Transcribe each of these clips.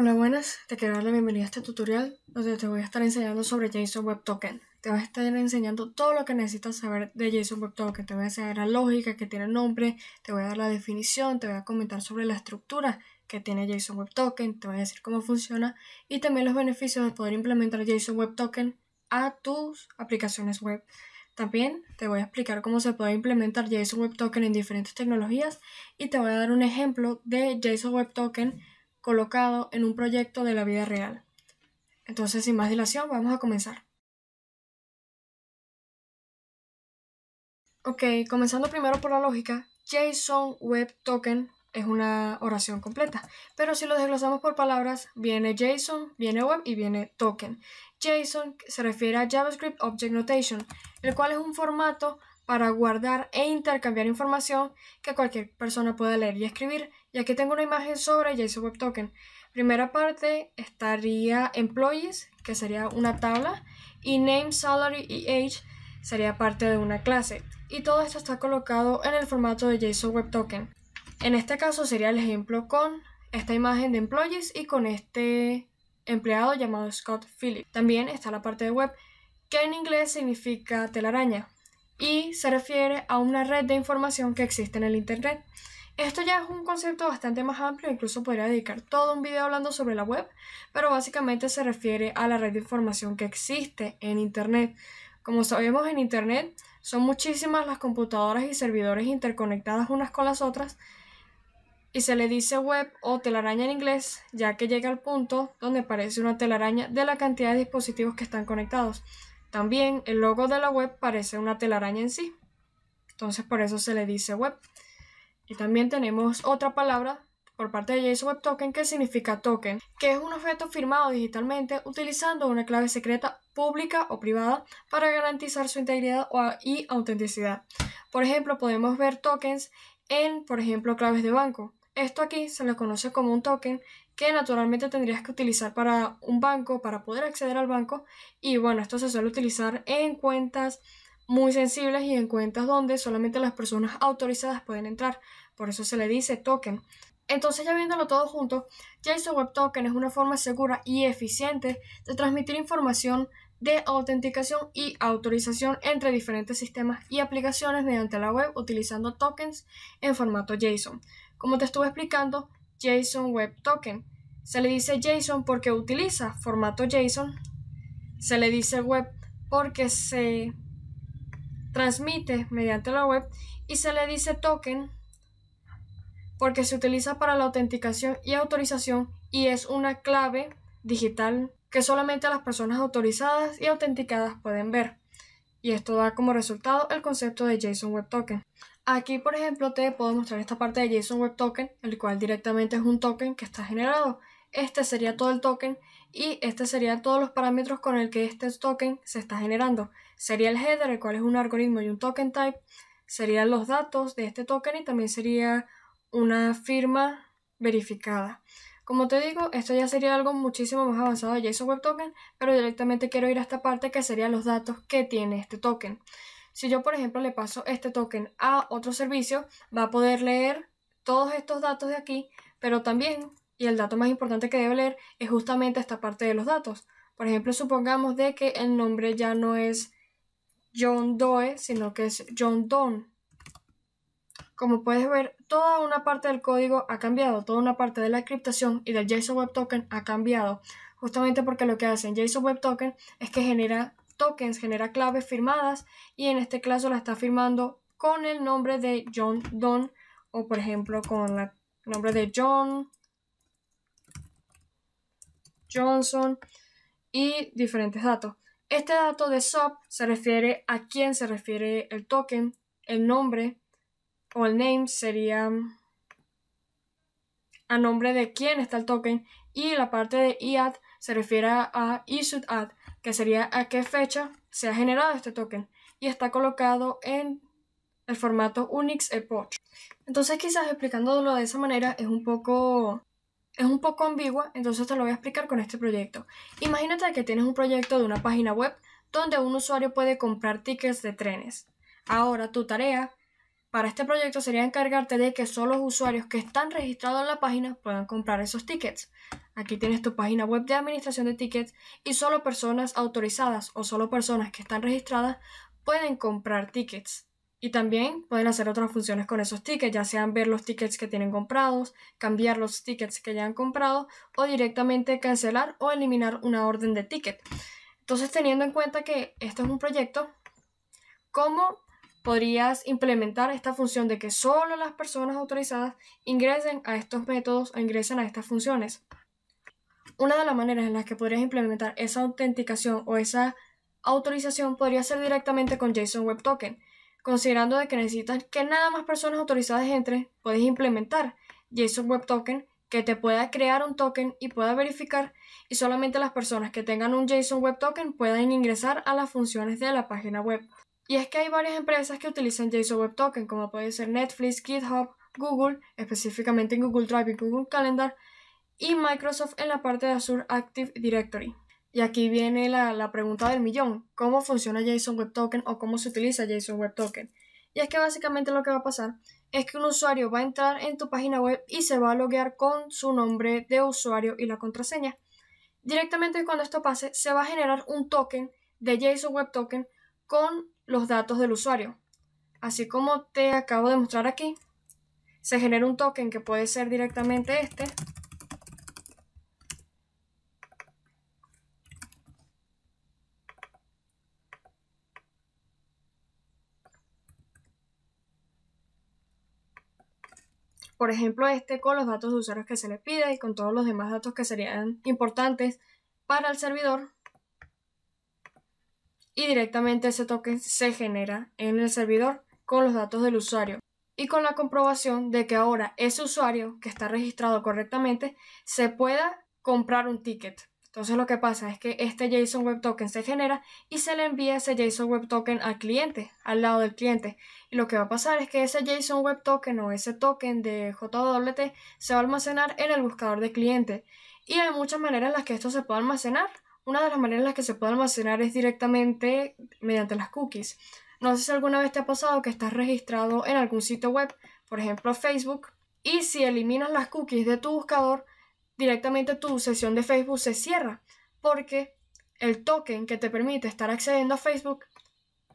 Hola buenas, te quiero dar la bienvenida a este tutorial donde te voy a estar enseñando sobre JSON Web Token. Te voy a estar enseñando todo lo que necesitas saber de JSON Web Token. Te voy a enseñar la lógica que tiene el nombre, te voy a dar la definición, te voy a comentar sobre la estructura que tiene JSON Web Token, te voy a decir cómo funciona y también los beneficios de poder implementar JSON Web Token a tus aplicaciones web. También te voy a explicar cómo se puede implementar JSON Web Token en diferentes tecnologías y te voy a dar un ejemplo de JSON Web Token colocado en un proyecto de la vida real. Entonces, sin más dilación, vamos a comenzar. Ok, comenzando primero por la lógica, JSON Web Token es una oración completa, pero si lo desglosamos por palabras, viene JSON, viene web y viene token. JSON se refiere a JavaScript Object Notation, el cual es un formato para guardar e intercambiar información que cualquier persona pueda leer y escribir. Y aquí tengo una imagen sobre JSON Web Token. Primera parte estaría Employees, que sería una tabla, y Name, Salary y Age sería parte de una clase. Y todo esto está colocado en el formato de JSON Web Token. En este caso sería el ejemplo con esta imagen de Employees y con este empleado llamado Scott Phillips. También está la parte de web, que en inglés significa telaraña y se refiere a una red de información que existe en el Internet. Esto ya es un concepto bastante más amplio, incluso podría dedicar todo un video hablando sobre la web, pero básicamente se refiere a la red de información que existe en Internet. Como sabemos en Internet son muchísimas las computadoras y servidores interconectadas unas con las otras y se le dice web o telaraña en inglés, ya que llega al punto donde parece una telaraña de la cantidad de dispositivos que están conectados. También el logo de la web parece una telaraña en sí. Entonces por eso se le dice web. Y también tenemos otra palabra por parte de JSON Web Token que significa token, que es un objeto firmado digitalmente utilizando una clave secreta pública o privada para garantizar su integridad y autenticidad. Por ejemplo, podemos ver tokens en, por ejemplo, claves de banco esto aquí se le conoce como un token que naturalmente tendrías que utilizar para un banco, para poder acceder al banco. Y bueno, esto se suele utilizar en cuentas muy sensibles y en cuentas donde solamente las personas autorizadas pueden entrar. Por eso se le dice token. Entonces ya viéndolo todo junto, JSON Web Token es una forma segura y eficiente de transmitir información de autenticación y autorización entre diferentes sistemas y aplicaciones mediante la web utilizando tokens en formato JSON. Como te estuve explicando, JSON Web Token. Se le dice JSON porque utiliza formato JSON. Se le dice web porque se transmite mediante la web. Y se le dice token porque se utiliza para la autenticación y autorización y es una clave digital que solamente las personas autorizadas y autenticadas pueden ver. Y esto da como resultado el concepto de JSON Web Token. Aquí, por ejemplo, te puedo mostrar esta parte de JSON Web Token, el cual directamente es un token que está generado. Este sería todo el token y este serían todos los parámetros con el que este token se está generando. Sería el header, el cual es un algoritmo y un token type. Serían los datos de este token y también sería una firma verificada. Como te digo, esto ya sería algo muchísimo más avanzado de JSON Web Token, pero directamente quiero ir a esta parte que serían los datos que tiene este token. Si yo, por ejemplo, le paso este token a otro servicio, va a poder leer todos estos datos de aquí, pero también, y el dato más importante que debe leer, es justamente esta parte de los datos. Por ejemplo, supongamos de que el nombre ya no es John Doe, sino que es John Don. Como puedes ver, toda una parte del código ha cambiado, toda una parte de la encriptación y del JSON Web Token ha cambiado, justamente porque lo que hace en JSON Web Token es que genera tokens, genera claves firmadas y en este caso la está firmando con el nombre de John Don o por ejemplo con el nombre de John Johnson y diferentes datos. Este dato de SOP se refiere a quién se refiere el token, el nombre o el name sería a nombre de quién está el token y la parte de IAD se refiere a issued que sería a qué fecha se ha generado este token y está colocado en el formato Unix Epoch. Entonces quizás explicándolo de esa manera es un poco es un poco ambigua, entonces te lo voy a explicar con este proyecto. Imagínate que tienes un proyecto de una página web donde un usuario puede comprar tickets de trenes. Ahora tu tarea para este proyecto sería encargarte de que solo los usuarios que están registrados en la página puedan comprar esos tickets. Aquí tienes tu página web de administración de tickets y solo personas autorizadas o solo personas que están registradas pueden comprar tickets. Y también pueden hacer otras funciones con esos tickets, ya sean ver los tickets que tienen comprados, cambiar los tickets que ya han comprado o directamente cancelar o eliminar una orden de ticket. Entonces, teniendo en cuenta que esto es un proyecto, ¿cómo podrías implementar esta función de que solo las personas autorizadas ingresen a estos métodos o ingresen a estas funciones. Una de las maneras en las que podrías implementar esa autenticación o esa autorización podría ser directamente con JSON Web Token. Considerando de que necesitas que nada más personas autorizadas entren, puedes implementar JSON Web Token que te pueda crear un token y pueda verificar y solamente las personas que tengan un JSON Web Token puedan ingresar a las funciones de la página web. Y es que hay varias empresas que utilizan JSON Web Token, como puede ser Netflix, GitHub, Google, específicamente en Google Drive y Google Calendar, y Microsoft en la parte de Azure Active Directory. Y aquí viene la, la, pregunta del millón, ¿cómo funciona JSON Web Token o cómo se utiliza JSON Web Token? Y es que básicamente lo que va a pasar es que un usuario va a entrar en tu página web y se va a loguear con su nombre de usuario y la contraseña. Directamente cuando esto pase, se va a generar un token de JSON Web Token con los datos del usuario. Así como te acabo de mostrar aquí, se genera un token que puede ser directamente este. Por ejemplo, este con los datos de usuarios que se le pide y con todos los demás datos que serían importantes para el servidor y directamente ese token se genera en el servidor con los datos del usuario y con la comprobación de que ahora ese usuario que está registrado correctamente se pueda comprar un ticket. Entonces lo que pasa es que este JSON Web Token se genera y se le envía ese JSON Web Token al cliente, al lado del cliente. Y lo que va a pasar es que ese JSON Web Token o ese token de JWT se va a almacenar en el buscador de cliente. Y hay muchas maneras en las que esto se puede almacenar. Una de las maneras en las que se puede almacenar es directamente mediante las cookies. No sé si alguna vez te ha pasado que estás registrado en algún sitio web, por ejemplo Facebook, y si eliminas las cookies de tu buscador, directamente tu sesión de Facebook se cierra, porque el token que te permite estar accediendo a Facebook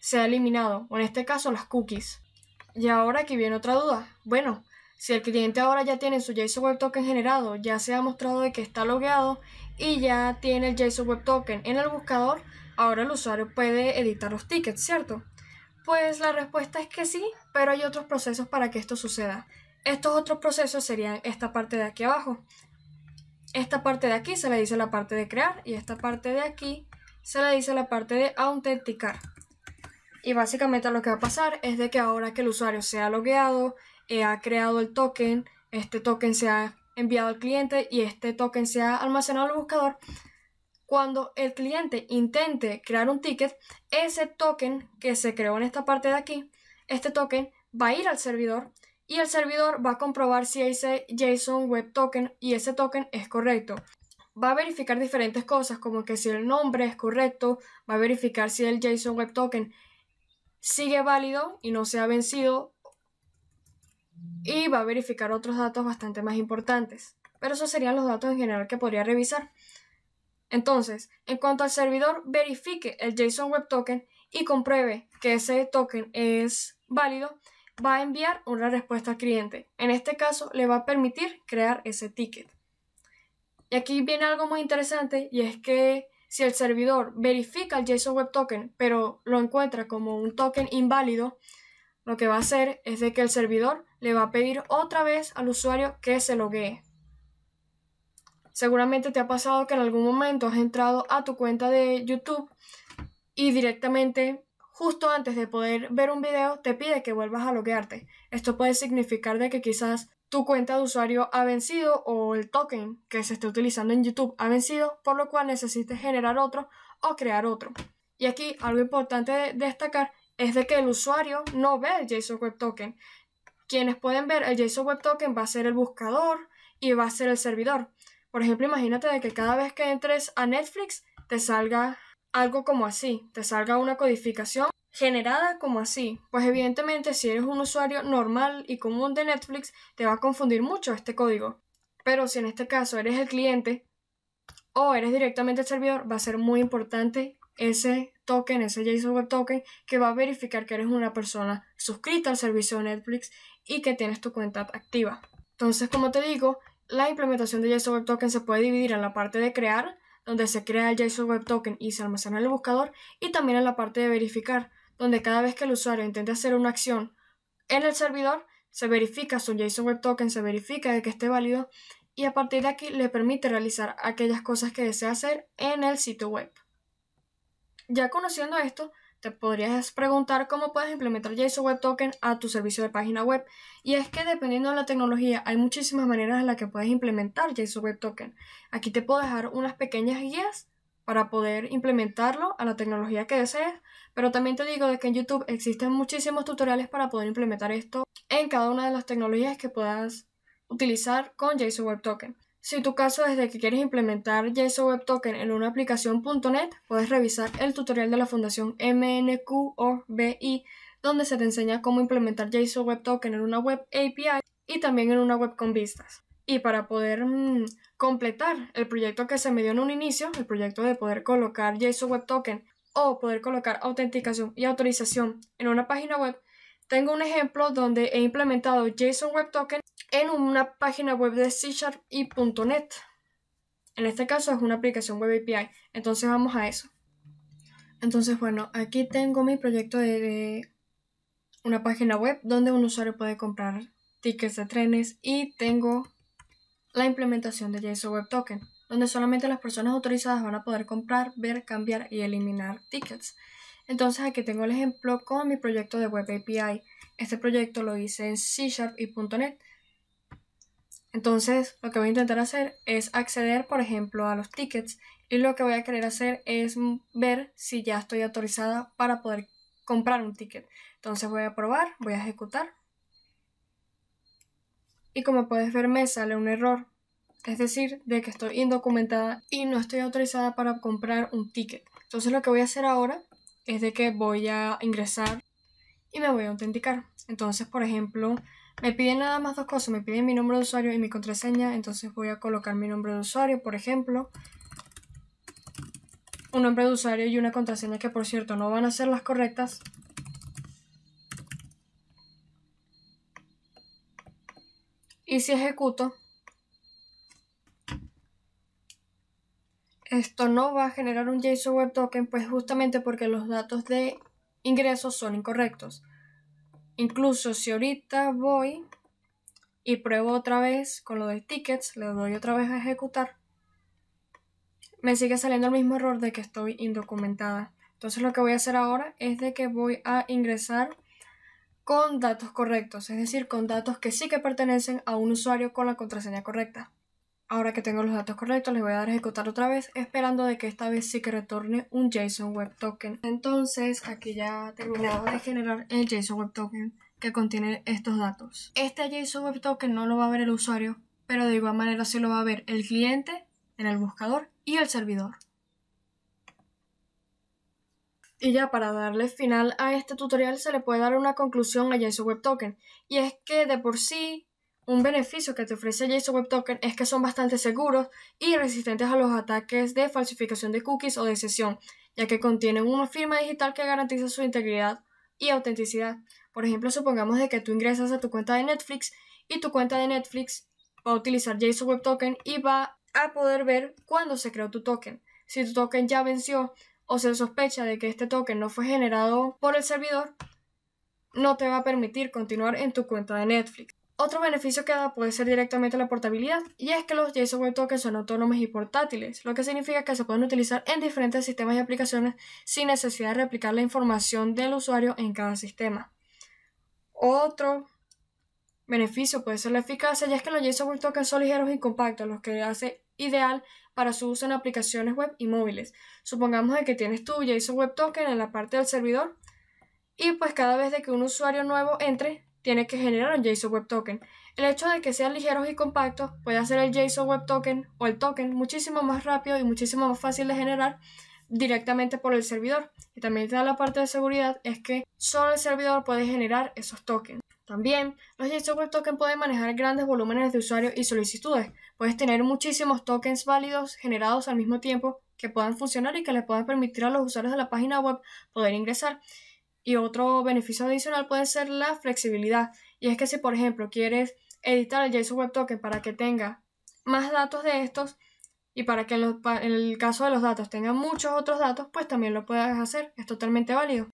se ha eliminado, o en este caso las cookies. Y ahora aquí viene otra duda. Bueno, si el cliente ahora ya tiene su JSON Web Token generado, ya se ha mostrado de que está logueado y ya tiene el JSON Web Token en el buscador, ahora el usuario puede editar los tickets, ¿cierto? Pues la respuesta es que sí, pero hay otros procesos para que esto suceda. Estos otros procesos serían esta parte de aquí abajo. Esta parte de aquí se le dice la parte de crear y esta parte de aquí se le dice la parte de autenticar. Y básicamente lo que va a pasar es de que ahora que el usuario sea logueado, eh, ha creado el token, este token se ha enviado al cliente y este token se ha almacenado al el buscador. Cuando el cliente intente crear un ticket, ese token que se creó en esta parte de aquí, este token va a ir al servidor y el servidor va a comprobar si ese JSON Web Token y ese token es correcto. Va a verificar diferentes cosas, como que si el nombre es correcto, va a verificar si el JSON Web Token sigue válido y no se ha vencido y va a verificar otros datos bastante más importantes. Pero esos serían los datos en general que podría revisar. Entonces, en cuanto al servidor, verifique el JSON Web Token y compruebe que ese token es válido, va a enviar una respuesta al cliente. En este caso, le va a permitir crear ese ticket. Y aquí viene algo muy interesante y es que si el servidor verifica el JSON Web Token, pero lo encuentra como un token inválido, lo que va a hacer es de que el servidor le va a pedir otra vez al usuario que se loguee. Seguramente te ha pasado que en algún momento has entrado a tu cuenta de YouTube y directamente, justo antes de poder ver un video, te pide que vuelvas a loguearte. Esto puede significar de que quizás tu cuenta de usuario ha vencido o el token que se esté utilizando en YouTube ha vencido, por lo cual necesites generar otro o crear otro. Y aquí algo importante de destacar es de que el usuario no ve el JSON Web Token, quienes pueden ver el JSON Web Token va a ser el buscador y va a ser el servidor. Por ejemplo, imagínate de que cada vez que entres a Netflix te salga algo como así, te salga una codificación generada como así. Pues evidentemente si eres un usuario normal y común de Netflix te va a confundir mucho este código. Pero si en este caso eres el cliente o eres directamente el servidor, va a ser muy importante ese token, ese JSON Web Token, que va a verificar que eres una persona suscrita al servicio de Netflix y que tienes tu cuenta activa. Entonces, como te digo, la implementación de JSON Web Token se puede dividir en la parte de crear, donde se crea el JSON Web Token y se almacena en el buscador, y también en la parte de verificar, donde cada vez que el usuario intente hacer una acción en el servidor, se verifica su JSON Web Token, se verifica de que esté válido y a partir de aquí le permite realizar aquellas cosas que desea hacer en el sitio web. Ya conociendo esto, te podrías preguntar cómo puedes implementar JSON Web Token a tu servicio de página web. Y es que dependiendo de la tecnología, hay muchísimas maneras en las que puedes implementar JSON Web Token. Aquí te puedo dejar unas pequeñas guías para poder implementarlo a la tecnología que desees, pero también te digo de que en YouTube existen muchísimos tutoriales para poder implementar esto en cada una de las tecnologías que puedas utilizar con JSON Web Token. Si tu caso es de que quieres implementar JSON Web Token en una aplicación .NET, puedes revisar el tutorial de la Fundación MNQOBI, donde se te enseña cómo implementar JSON Web Token en una web API y también en una web con vistas. Y para poder mm, completar el proyecto que se me dio en un inicio, el proyecto de poder colocar JSON Web Token o poder colocar autenticación y autorización en una página web, tengo un ejemplo donde he implementado JSON Web Token en una página web de C Sharp y .NET. En este caso es una aplicación web API. Entonces vamos a eso. Entonces, bueno, aquí tengo mi proyecto de una página web donde un usuario puede comprar tickets de trenes y tengo la implementación de JSON Web Token, donde solamente las personas autorizadas van a poder comprar, ver, cambiar y eliminar tickets. Entonces aquí tengo el ejemplo con mi proyecto de Web API. Este proyecto lo hice en C Sharp y .NET entonces, lo que voy a intentar hacer es acceder, por ejemplo, a los tickets y lo que voy a querer hacer es ver si ya estoy autorizada para poder comprar un ticket. Entonces voy a probar, voy a ejecutar. Y como puedes ver me sale un error, es decir, de que estoy indocumentada y no estoy autorizada para comprar un ticket. Entonces lo que voy a hacer ahora es de que voy a ingresar y me voy a autenticar. Entonces, por ejemplo, me piden nada más dos cosas, me piden mi nombre de usuario y mi contraseña, entonces voy a colocar mi nombre de usuario, por ejemplo, un nombre de usuario y una contraseña que por cierto no van a ser las correctas. Y si ejecuto, esto no va a generar un JSON Web Token, pues justamente porque los datos de ingresos son incorrectos. Incluso si ahorita voy y pruebo otra vez con lo de tickets, le doy otra vez a ejecutar, me sigue saliendo el mismo error de que estoy indocumentada. Entonces lo que voy a hacer ahora es de que voy a ingresar con datos correctos, es decir, con datos que sí que pertenecen a un usuario con la contraseña correcta. Ahora que tengo los datos correctos, les voy a dar a ejecutar otra vez, esperando de que esta vez sí que retorne un JSON Web Token. Entonces, aquí ya terminamos de generar el JSON Web Token que contiene estos datos. Este JSON Web Token no lo va a ver el usuario, pero de igual manera sí lo va a ver el cliente en el buscador y el servidor. Y ya para darle final a este tutorial se le puede dar una conclusión a JSON Web Token, y es que de por sí un beneficio que te ofrece JSON Web Token es que son bastante seguros y resistentes a los ataques de falsificación de cookies o de sesión, ya que contienen una firma digital que garantiza su integridad y autenticidad. Por ejemplo, supongamos de que tú ingresas a tu cuenta de Netflix y tu cuenta de Netflix va a utilizar JSON Web Token y va a poder ver cuándo se creó tu token. Si tu token ya venció o se sospecha de que este token no fue generado por el servidor, no te va a permitir continuar en tu cuenta de Netflix. Otro beneficio que da puede ser directamente la portabilidad, y es que los JSON Web Tokens son autónomos y portátiles, lo que significa que se pueden utilizar en diferentes sistemas y aplicaciones sin necesidad de replicar la información del usuario en cada sistema. Otro beneficio puede ser la eficacia, ya es que los JSON Web Tokens son ligeros y compactos, lo que hace ideal para su uso en aplicaciones web y móviles. Supongamos que tienes tu JSON Web Token en la parte del servidor y pues cada vez de que un usuario nuevo entre, tiene que generar un JSON Web Token. El hecho de que sean ligeros y compactos puede hacer el JSON Web Token o el token muchísimo más rápido y muchísimo más fácil de generar directamente por el servidor. Y también da la parte de seguridad, es que solo el servidor puede generar esos tokens. También, los JSON Web Token pueden manejar grandes volúmenes de usuarios y solicitudes. Puedes tener muchísimos tokens válidos generados al mismo tiempo que puedan funcionar y que les puedan permitir a los usuarios de la página web poder ingresar. Y otro beneficio adicional puede ser la flexibilidad. Y es que si, por ejemplo, quieres editar el JSON Web Token para que tenga más datos de estos y para que en, el caso de los datos tenga muchos otros datos, pues también lo puedes hacer. Es totalmente válido.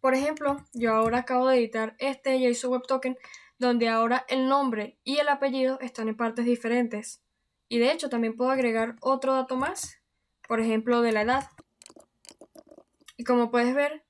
Por ejemplo, yo ahora acabo de editar este JSON Web Token donde ahora el nombre y el apellido están en partes diferentes. Y de hecho también puedo agregar otro dato más, por ejemplo de la edad. Y como puedes ver,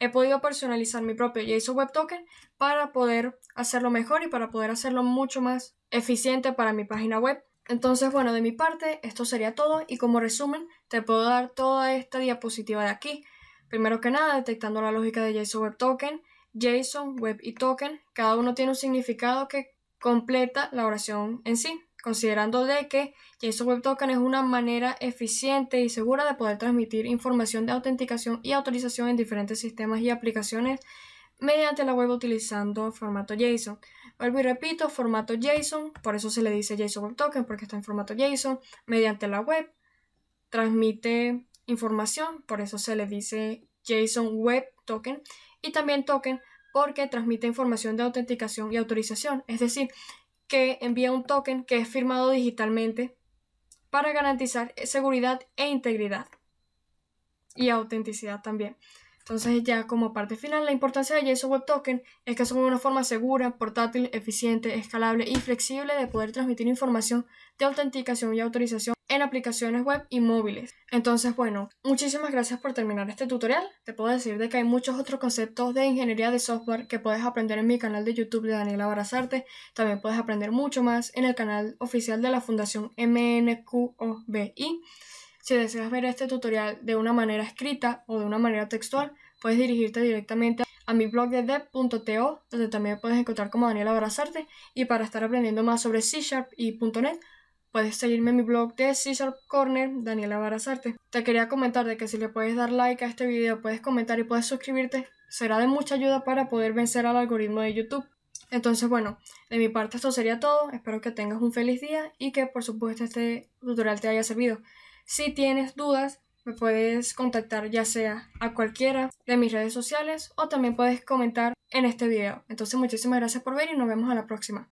he podido personalizar mi propio JSON Web Token para poder hacerlo mejor y para poder hacerlo mucho más eficiente para mi página web. Entonces, bueno, de mi parte, esto sería todo y como resumen, te puedo dar toda esta diapositiva de aquí. Primero que nada, detectando la lógica de JSON Web Token, JSON, Web y Token, cada uno tiene un significado que completa la oración en sí considerando de que JSON Web Token es una manera eficiente y segura de poder transmitir información de autenticación y autorización en diferentes sistemas y aplicaciones mediante la web utilizando formato JSON. Vuelvo y repito, formato JSON, por eso se le dice JSON Web Token porque está en formato JSON, mediante la web transmite información, por eso se le dice JSON Web Token y también token porque transmite información de autenticación y autorización, es decir, que envía un token que es firmado digitalmente para garantizar seguridad e integridad y autenticidad también. Entonces ya como parte final, la importancia de JSON Web Token es que son una forma segura, portátil, eficiente, escalable y flexible de poder transmitir información de autenticación y autorización en aplicaciones web y móviles. Entonces, bueno, muchísimas gracias por terminar este tutorial. Te puedo decir de que hay muchos otros conceptos de ingeniería de software que puedes aprender en mi canal de YouTube de Daniela Barazarte. También puedes aprender mucho más en el canal oficial de la Fundación MNQOBI. Si deseas ver este tutorial de una manera escrita o de una manera textual, puedes dirigirte directamente a mi blog de dev.to, donde también puedes encontrar como Daniela Barazarte. Y para estar aprendiendo más sobre C Sharp y .NET, Puedes seguirme en mi blog de Scissor Corner, Daniela Barazarte. Te quería comentar de que si le puedes dar like a este video, puedes comentar y puedes suscribirte. Será de mucha ayuda para poder vencer al algoritmo de YouTube. Entonces, bueno, de mi parte esto sería todo. Espero que tengas un feliz día y que por supuesto este tutorial te haya servido. Si tienes dudas, me puedes contactar ya sea a cualquiera de mis redes sociales o también puedes comentar en este video. Entonces, muchísimas gracias por ver y nos vemos a la próxima.